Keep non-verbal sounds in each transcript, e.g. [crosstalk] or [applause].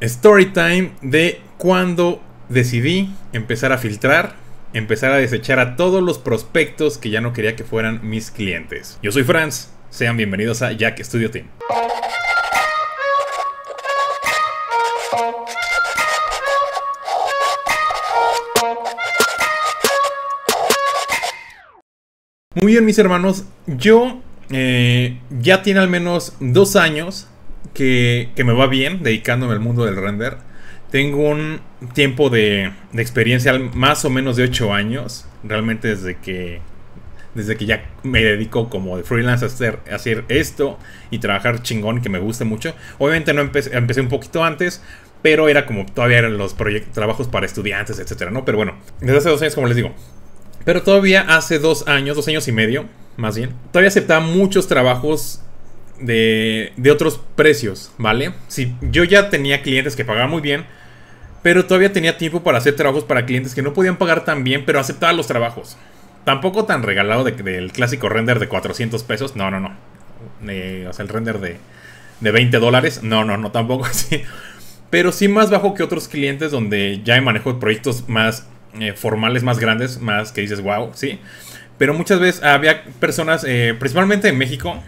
Story time de cuando decidí empezar a filtrar, empezar a desechar a todos los prospectos que ya no quería que fueran mis clientes. Yo soy Franz, sean bienvenidos a Jack Studio Team. Muy bien mis hermanos, yo eh, ya tiene al menos dos años que, me va bien dedicándome al mundo del render. Tengo un tiempo de, experiencia más o menos de 8 años, realmente desde que desde que ya me dedico como de freelance a hacer, esto y trabajar chingón que me gusta mucho. Obviamente no empecé, empecé un poquito antes, pero era como todavía eran los proyectos, trabajos para estudiantes, etcétera, ¿no? Pero bueno, desde hace dos años, como les digo. Pero todavía hace dos años, dos años y medio, más bien, todavía aceptaba muchos trabajos de, de otros precios, ¿vale? Si yo ya tenía clientes que pagaban muy bien, pero todavía tenía tiempo para hacer trabajos para clientes que no podían pagar tan bien, pero aceptaba los trabajos. Tampoco tan regalado del clásico render de 400 pesos, no, no, no. Eh, o sea, el render de, de 20 dólares, no, no, no, tampoco así. [laughs] Pero sí más bajo que otros clientes donde ya he manejo proyectos más eh, formales, más grandes, más que dices, wow, sí. Pero muchas veces había personas, eh, principalmente en México,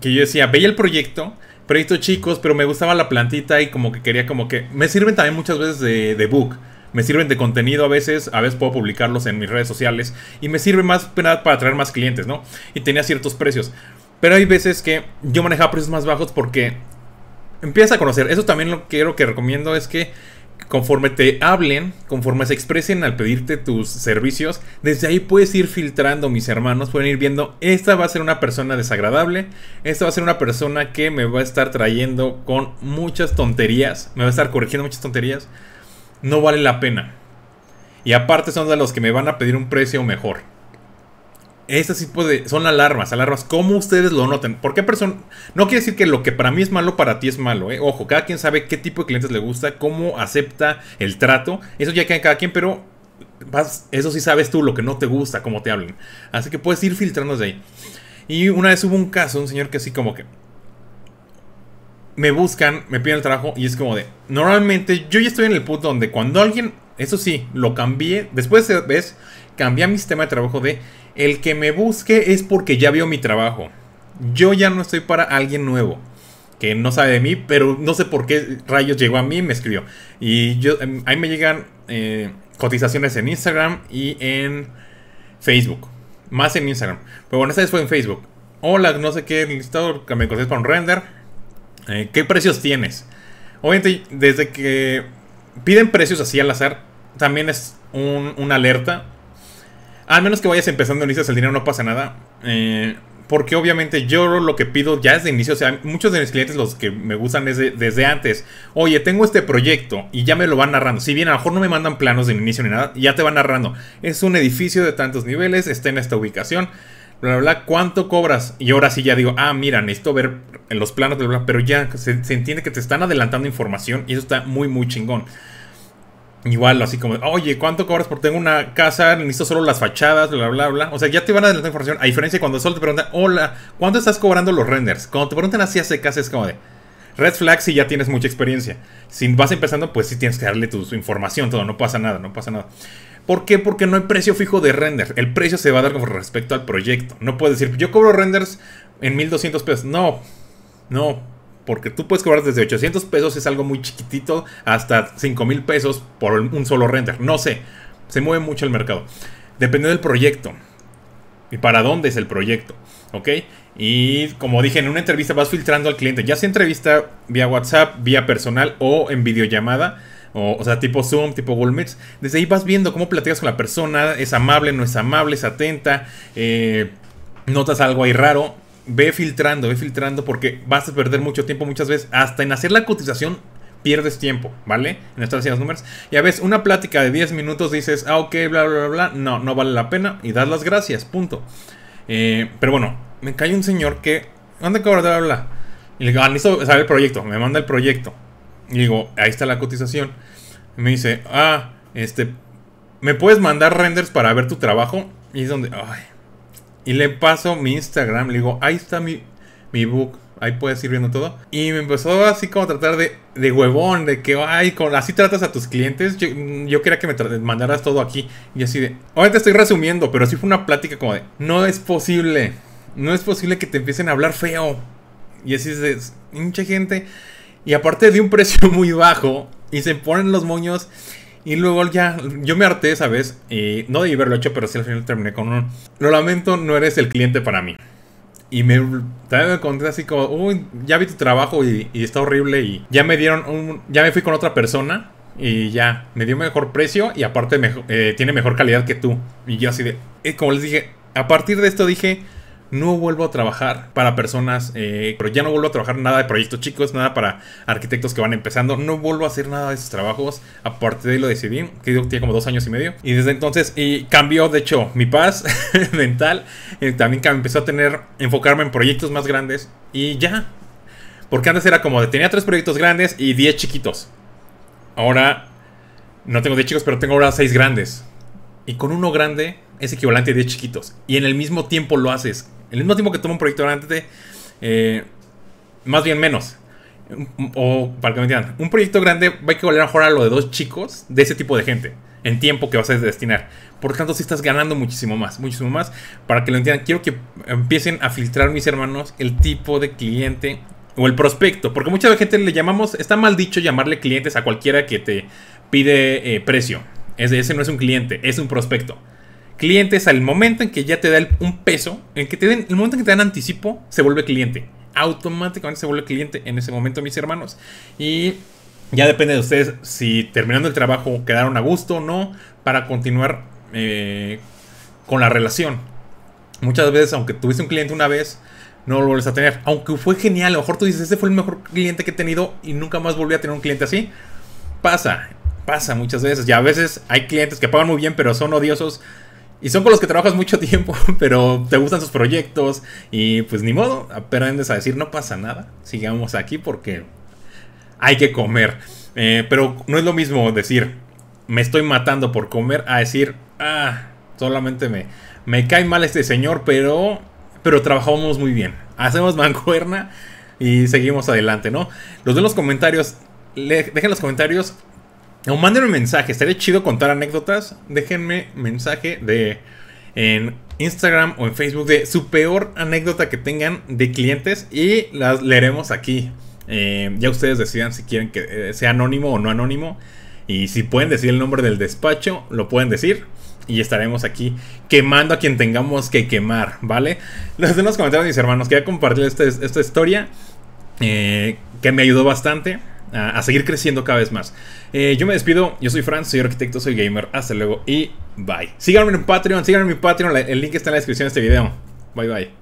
que yo decía, veía el proyecto, proyectos chicos, pero me gustaba la plantita y como que quería como que... Me sirven también muchas veces de, de book. Me sirven de contenido a veces, a veces puedo publicarlos en mis redes sociales y me sirve más para atraer más clientes, ¿no? Y tenía ciertos precios. Pero hay veces que yo manejaba precios más bajos porque empieza a conocer. Eso también lo que quiero que recomiendo es que Conforme te hablen, conforme se expresen al pedirte tus servicios, desde ahí puedes ir filtrando, mis hermanos, pueden ir viendo, esta va a ser una persona desagradable, esta va a ser una persona que me va a estar trayendo con muchas tonterías, me va a estar corrigiendo muchas tonterías, no vale la pena. Y aparte son de los que me van a pedir un precio mejor. Estas tipo Son alarmas, alarmas. ¿Cómo ustedes lo notan? Porque persona.? No quiere decir que lo que para mí es malo, para ti es malo, ¿eh? Ojo, cada quien sabe qué tipo de clientes le gusta, cómo acepta el trato. Eso ya queda en cada quien, pero. eso sí sabes tú lo que no te gusta, cómo te hablan. Así que puedes ir filtrando desde ahí. Y una vez hubo un caso, un señor que así como que. Me buscan, me piden el trabajo y es como de. Normalmente yo ya estoy en el punto donde cuando alguien. Eso sí, lo cambié. Después de ves, cambié mi sistema de trabajo de el que me busque es porque ya vio mi trabajo. Yo ya no estoy para alguien nuevo que no sabe de mí, pero no sé por qué rayos llegó a mí y me escribió. Y yo, em, ahí me llegan eh, cotizaciones en Instagram y en Facebook. Más en Instagram. Pero bueno, esta vez fue en Facebook. Hola, no sé qué listado que me conocés para un render. Eh, ¿Qué precios tienes? Obviamente, desde que piden precios así al azar, también es un, una alerta al menos que vayas empezando en el dinero no pasa nada. Eh, porque obviamente yo lo que pido ya es de inicio, o sea, muchos de mis clientes los que me gustan es desde antes, oye, tengo este proyecto y ya me lo van narrando. Si bien a lo mejor no me mandan planos de inicio ni nada, ya te van narrando. Es un edificio de tantos niveles, está en esta ubicación, bla, bla, bla, ¿cuánto cobras? Y ahora sí ya digo, ah, mira, necesito ver los planos, bla, bla, pero ya se entiende que te están adelantando información y eso está muy, muy chingón. Igual, así como, oye, ¿cuánto cobras por tengo una casa? Necesito solo las fachadas, bla, bla, bla. O sea, ya te van a dar la información. A diferencia cuando solo te preguntan, hola, ¿cuánto estás cobrando los renders? Cuando te preguntan así hace casa es como de, red flag si ya tienes mucha experiencia. Si vas empezando, pues sí tienes que darle tu, información, todo, no pasa nada, no pasa nada. ¿Por qué? Porque no hay precio fijo de render. El precio se va a dar con respecto al proyecto. No puedes decir, yo cobro renders en 1200 pesos. No, no porque tú puedes cobrar desde 800 pesos, es algo muy chiquitito, hasta 5 mil pesos por un solo render. No sé, se mueve mucho el mercado. Depende del proyecto y para dónde es el proyecto, ¿ok? Y como dije, en una entrevista vas filtrando al cliente, ya sea entrevista vía WhatsApp, vía personal o en videollamada. O, o, sea, tipo Zoom, tipo Google Meets. Desde ahí vas viendo cómo platicas con la persona, es amable, no es amable, es atenta, eh, notas algo ahí raro ve filtrando, ve filtrando porque vas a perder mucho tiempo muchas veces. Hasta en hacer la cotización pierdes tiempo, ¿vale? En estar haciendo los números. Y a veces una plática de 10 minutos dices, ah, ok, bla, bla, bla, no, no vale la pena y das las gracias, punto. Eh, pero bueno, me cae un señor que, ¿Dónde cobrar, bla, bla, Y le digo, ah, listo, sabe el proyecto, me manda el proyecto. Y digo, ahí está la cotización. Y me dice, ah, este, ¿me puedes mandar renders para ver tu trabajo? Y es donde, ay, y le paso mi Instagram, le digo, ahí está mi, mi book, ahí puedes ir viendo todo. Y me empezó así como a tratar de, huevón, de que, ay, con, así tratas a tus clientes. Yo, mm, quería que me mandaras todo aquí. Y así de, ahora estoy resumiendo, pero así fue una plática como de, no es posible, no es posible que te empiecen a hablar feo. Y así es de, mucha gente. Y aparte de un precio [laughs] muy bajo, y se ponen los moños y luego ya, yo me harté esa vez, y no de haberlo hecho, pero sí al final terminé con un... Lo lamento, no eres el cliente para mí. Y me, también me así como, uy, ya vi tu trabajo y, está horrible y ya me dieron un... Ya me fui con otra persona y ya, me dio mejor precio y aparte eh, tiene mejor calidad que tú. Y yo así de, eh, como les dije, a partir de esto dije, no vuelvo a trabajar para personas, eh, pero ya no vuelvo a trabajar nada de proyectos chicos, nada para arquitectos que van empezando, no vuelvo a hacer nada de esos trabajos, Aparte de ahí lo decidí, que tiene como dos años y medio, y desde entonces y cambió de hecho mi paz [laughs] mental, también empezó a tener, enfocarme en proyectos más grandes y ya, porque antes era como de tenía tres proyectos grandes y diez chiquitos, ahora no tengo diez chicos, pero tengo ahora seis grandes, y con uno grande es equivalente a 10 chiquitos. Y en el mismo tiempo lo haces el mismo tiempo que toma un proyecto grande, eh, más bien menos. O para que me entiendan, un proyecto grande va a que valer mejor a lo de dos chicos de ese tipo de gente en tiempo que vas a destinar. Por tanto, si estás ganando muchísimo más, muchísimo más. Para que lo entiendan, quiero que empiecen a filtrar, mis hermanos, el tipo de cliente o el prospecto. Porque mucha gente le llamamos, está mal dicho llamarle clientes a cualquiera que te pide eh, precio. ese no es un cliente, es un prospecto clientes al momento en que ya te da un peso, en que te den, el momento en que te dan anticipo, se vuelve cliente. Automáticamente se vuelve cliente en ese momento, mis hermanos. Y ya depende de ustedes si terminando el trabajo quedaron a gusto o no para continuar eh, con la relación. Muchas veces, aunque tuviste un cliente una vez, no lo vuelves a tener. Aunque fue genial, a lo mejor tú dices, este fue el mejor cliente que he tenido y nunca más volví a tener un cliente así. Pasa, pasa muchas veces. ya a veces hay clientes que pagan muy bien, pero son odiosos y son con los que trabajas mucho [laughs] tiempo, pero te gustan sus proyectos y pues ni modo, aprendes a decir no pasa nada, sigamos aquí porque hay que comer. Eh, pero no es lo mismo decir me estoy matando por comer a decir ah, solamente me, me cae mal este señor, pero, pero trabajamos muy bien, hacemos mancuerna y seguimos adelante, ¿no? Los de los comentarios, dejen los comentarios o manden un mensaje, estaría chido contar anécdotas. Déjenme mensaje de en Instagram o en Facebook de su peor anécdota que tengan de clientes y las leeremos aquí. Eh, ya ustedes decidan si quieren que eh, sea anónimo o no anónimo. Y si pueden decir el nombre del despacho, lo pueden decir. Y estaremos aquí quemando a quien tengamos que quemar, ¿vale? Les de los comentarios, mis hermanos, quería compartir este, esta, historia eh, que me ayudó bastante a, seguir creciendo cada vez más. Eh, yo me despido, yo soy Fran, soy arquitecto, soy gamer, hasta luego y bye. Síganme en Patreon, síganme en mi Patreon, el link está en la descripción de este video. Bye bye.